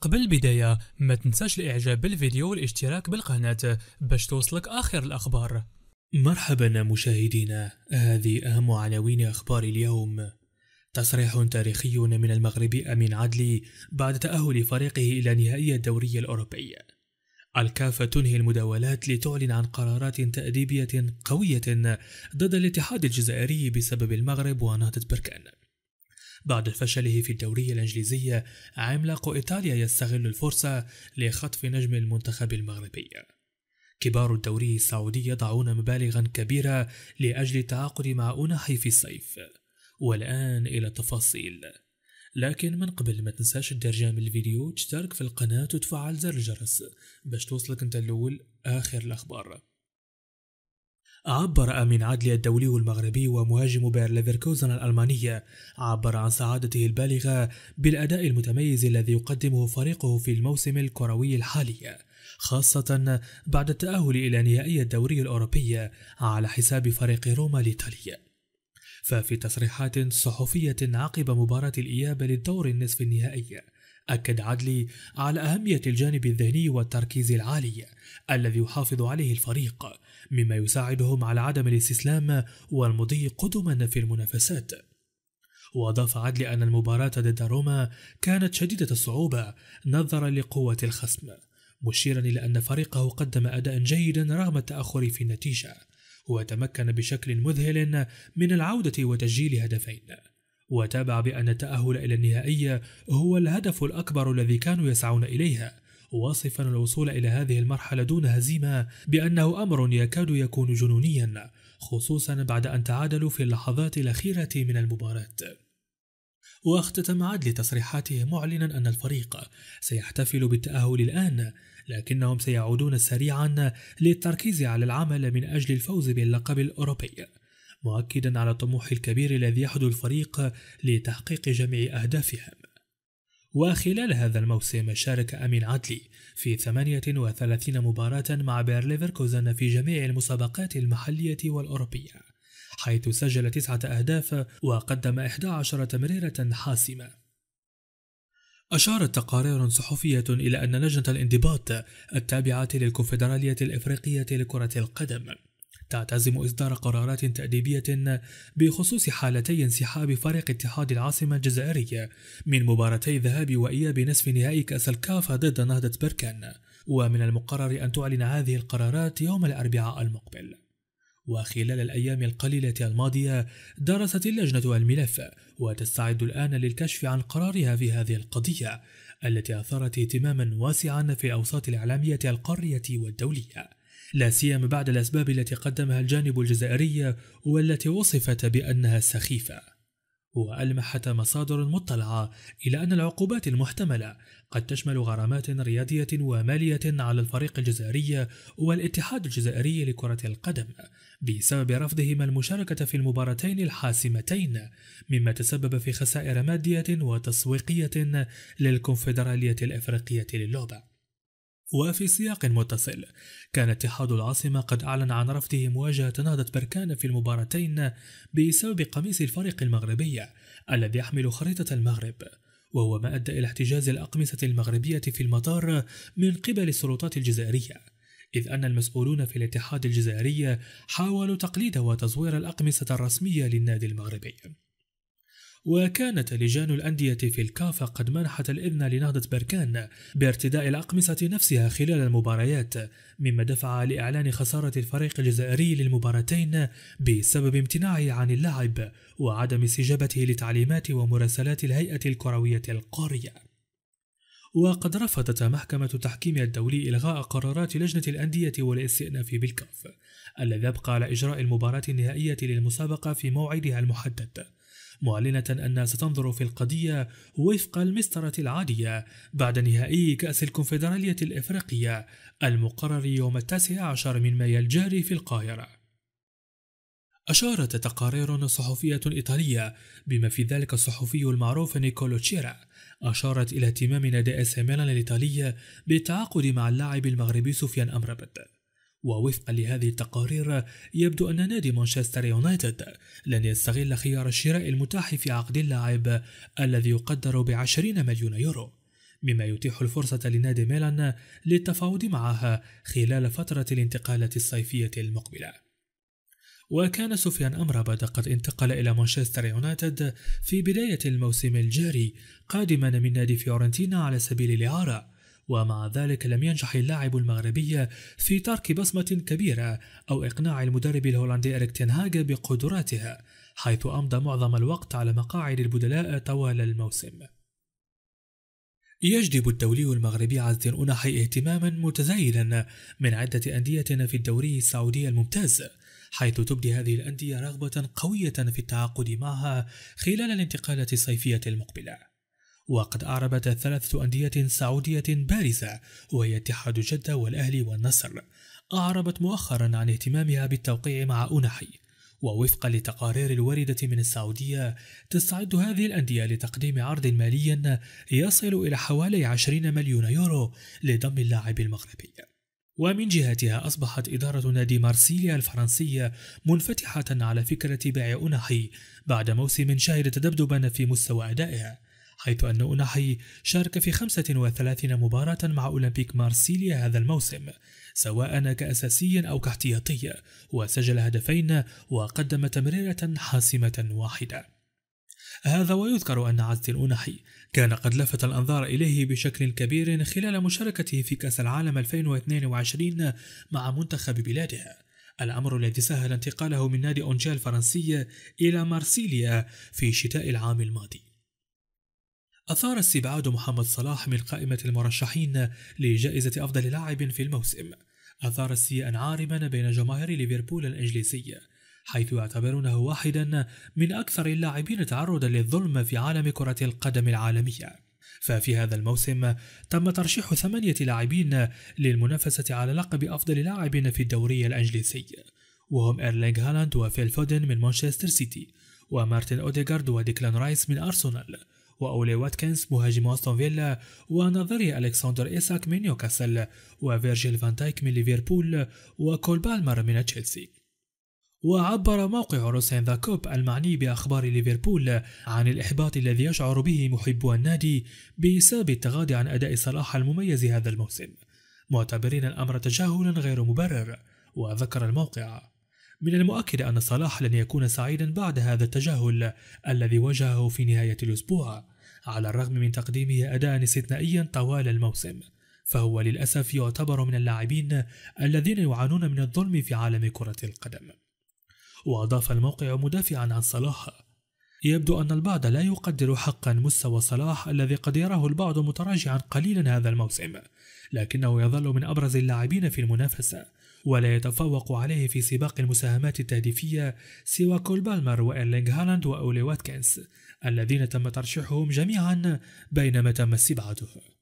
قبل البداية ما تنساش الاعجاب بالفيديو والاشتراك بالقناة باش توصلك اخر الاخبار مرحبا مشاهدينا هذه اهم عناوين اخبار اليوم تصريح تاريخي من المغربي امين عدلي بعد تاهل فريقه الى نهائي الدوري الاوروبي الكافة تنهي المداولات لتعلن عن قرارات تأديبية قوية ضد الاتحاد الجزائري بسبب المغرب ونهضة بركان بعد فشله في الدورية الإنجليزية عملاق إيطاليا يستغل الفرصة لخطف نجم المنتخب المغربي كبار الدوري السعودي يضعون مبالغا كبيرة لأجل التعاقد مع أوناحي في الصيف والآن إلى التفاصيل لكن من قبل ما تنساش الدرجام الفيديو تشترك في القناة وتفعل زر الجرس باش توصلك انت الأول آخر الأخبار عبر أمين عدلي الدولي المغربي ومهاجم بير ليفركوزن الألمانية عبر عن سعادته البالغة بالأداء المتميز الذي يقدمه فريقه في الموسم الكروي الحالي خاصة بعد التأهل إلى نهائي الدوري الأوروبي على حساب فريق روما الإيطالي ففي تصريحات صحفية عقب مباراة الإياب للدور النصف النهائي أكد عدلي على أهمية الجانب الذهني والتركيز العالي الذي يحافظ عليه الفريق مما يساعدهم على عدم الاستسلام والمضي قدما في المنافسات وأضاف عدلي أن المباراة ضد روما كانت شديدة الصعوبة نظرا لقوة الخصم مشيرا إلى أن فريقه قدم أداء جيدا رغم التأخر في النتيجة وتمكن بشكل مذهل من العودة وتسجيل هدفين وتابع بأن التأهل إلى النهائية هو الهدف الأكبر الذي كانوا يسعون إليها واصفا الوصول إلى هذه المرحلة دون هزيمة بأنه أمر يكاد يكون جنونيا خصوصا بعد أن تعادلوا في اللحظات الأخيرة من المباراة واختتم عدلي تصريحاته معلنا أن الفريق سيحتفل بالتأهل الآن لكنهم سيعودون سريعا للتركيز على العمل من أجل الفوز باللقب الأوروبي مؤكدا على الطموح الكبير الذي يحدو الفريق لتحقيق جميع أهدافهم وخلال هذا الموسم شارك أمين عدلي في 38 مباراة مع بير ليفركوزن في جميع المسابقات المحلية والأوروبية حيث سجل تسعة أهداف وقدم 11 تمريرة حاسمة أشارت تقارير صحفية إلى أن لجنة الانضباط التابعة للكونفدرالية الإفريقية لكرة القدم تعتزم إصدار قرارات تأديبية بخصوص حالتي انسحاب فريق اتحاد العاصمة الجزائرية من مباراتي ذهاب وإياب نصف نهائي كأس الكاف ضد نهضة بركان ومن المقرر أن تعلن هذه القرارات يوم الأربعاء المقبل وخلال الأيام القليلة الماضية درست اللجنة الملف وتستعد الآن للكشف عن قرارها في هذه القضية التي أثارت اهتماما واسعا في الأوساط الإعلامية القارية والدولية لا سيما بعد الأسباب التي قدمها الجانب الجزائري والتي وصفت بأنها سخيفة وألمحت مصادر مطلعة إلى أن العقوبات المحتملة قد تشمل غرامات رياضية ومالية على الفريق الجزائري والاتحاد الجزائري لكرة القدم بسبب رفضهما المشاركة في المباراتين الحاسمتين مما تسبب في خسائر مادية وتسويقية للكونفدرالية الإفريقية للعبة وفي سياق متصل كان اتحاد العاصمة قد أعلن عن رفضه مواجهة نهضة بركان في المباراتين بسبب قميص الفريق المغربي الذي يحمل خريطة المغرب وهو ما أدى إلى احتجاز الأقمصة المغربية في المطار من قبل السلطات الجزائرية إذ أن المسؤولون في الاتحاد الجزائري حاولوا تقليد وتزوير الأقمصة الرسمية للنادي المغربي وكانت لجان الأندية في الكافة قد منحت الإذن لنهضة بركان بارتداء الأقمصة نفسها خلال المباريات مما دفع لإعلان خسارة الفريق الجزائري للمباراتين بسبب امتناعه عن اللعب وعدم استجابته لتعليمات ومراسلات الهيئة الكروية القارية وقد رفضت محكمة التحكيم الدولي إلغاء قرارات لجنة الأندية والاستئناف بالكاف الذي أبقى على إجراء المباراة النهائية للمسابقة في موعدها المحدد معلنة أنها ستنظر في القضية وفق المسطرة العادية بعد نهائي كأس الكونفدرالية الإفريقية المقرر يوم التاسع عشر من مايو الجاري في القاهرة أشارت تقارير صحفية إيطالية بما في ذلك الصحفي المعروف نيكولو تشيرا أشارت إلى اهتمام نادي اس ميلان الإيطالية بالتعاقد مع اللاعب المغربي سفيان أمربت ووفقا لهذه التقارير يبدو أن نادي مانشستر يونايتد لن يستغل خيار الشراء المتاح في عقد اللاعب الذي يقدر بعشرين مليون يورو مما يتيح الفرصة لنادي ميلان للتفاوض معها خلال فترة الانتقالات الصيفية المقبلة وكان سفيان أمرابد قد انتقل إلى مانشستر يونايتد في بداية الموسم الجاري قادما من نادي فيورنتينا على سبيل الإعارة ومع ذلك لم ينجح اللاعب المغربي في ترك بصمة كبيرة أو إقناع المدرب الهولندي إريك تنهاج بقدراته حيث أمضى معظم الوقت على مقاعد البدلاء طوال الموسم يجذب الدولي المغربي عز أنحي اهتماما متزايدا من عدة أندية في الدوري السعودي الممتاز حيث تبدي هذه الأندية رغبة قوية في التعاقد معها خلال الانتقالات الصيفية المقبلة وقد أعربت ثلاثة أندية سعودية بارزة وهي اتحاد جدة والأهلي والنصر أعربت مؤخرا عن اهتمامها بالتوقيع مع أونحي ووفقا لتقارير الواردة من السعودية تستعد هذه الأندية لتقديم عرض مالي يصل إلى حوالي 20 مليون يورو لضم اللاعب المغربي ومن جهتها أصبحت إدارة نادي مارسيليا الفرنسية منفتحة على فكرة بيع أونحي بعد موسم شهد تذبذبا في مستوى أدائها حيث أن أوناحي شارك في 35 مباراة مع أولمبيك مارسيليا هذا الموسم سواء كأساسي أو كاحتياطي وسجل هدفين وقدم تمريرة حاسمة واحدة هذا ويذكر أن عزت الأنحي كان قد لفت الأنظار إليه بشكل كبير خلال مشاركته في كأس العالم 2022 مع منتخب بلاده الأمر الذي سهل انتقاله من نادي أونجيل الفرنسي إلى مارسيليا في شتاء العام الماضي أثار استبعاد محمد صلاح من قائمة المرشحين لجائزة أفضل لاعب في الموسم أثار استياء عارما بين جماهير ليفربول الإنجليزية حيث يعتبرونه واحدا من أكثر اللاعبين تعرضا للظلم في عالم كرة القدم العالمية ففي هذا الموسم تم ترشيح ثمانية لاعبين للمنافسة على لقب أفضل لاعب في الدوري الإنجليزي وهم إيرلينغ هالاند وفيل فودن من مانشستر سيتي ومارتن أوديغارد وديكلان رايس من أرسنال وأولي واتكنز مهاجم أستون فيلا ونظري ألكسندر إيساك من نيوكاسل وفيرجيل فان دايك من ليفربول وكول بالمر من تشيلسي وعبر موقع روسين ذا كوب المعني بأخبار ليفربول عن الإحباط الذي يشعر به محبو النادي بسبب التغاضي عن أداء صلاح المميز هذا الموسم معتبرين الأمر تجاهلا غير مبرر وذكر الموقع من المؤكد أن صلاح لن يكون سعيدا بعد هذا التجاهل الذي واجهه في نهاية الأسبوع على الرغم من تقديمه أداء استثنائيا طوال الموسم فهو للأسف يعتبر من اللاعبين الذين يعانون من الظلم في عالم كرة القدم وأضاف الموقع مدافعا عن صلاح يبدو أن البعض لا يقدر حقا مستوى صلاح الذي قد يراه البعض متراجعا قليلا هذا الموسم لكنه يظل من أبرز اللاعبين في المنافسة ولا يتفوق عليه في سباق المساهمات التهديفية سوى كول بالمر وإيرلينغ هالاند وأولي واتكنز الذين تم ترشيحهم جميعا بينما تم استبعادهم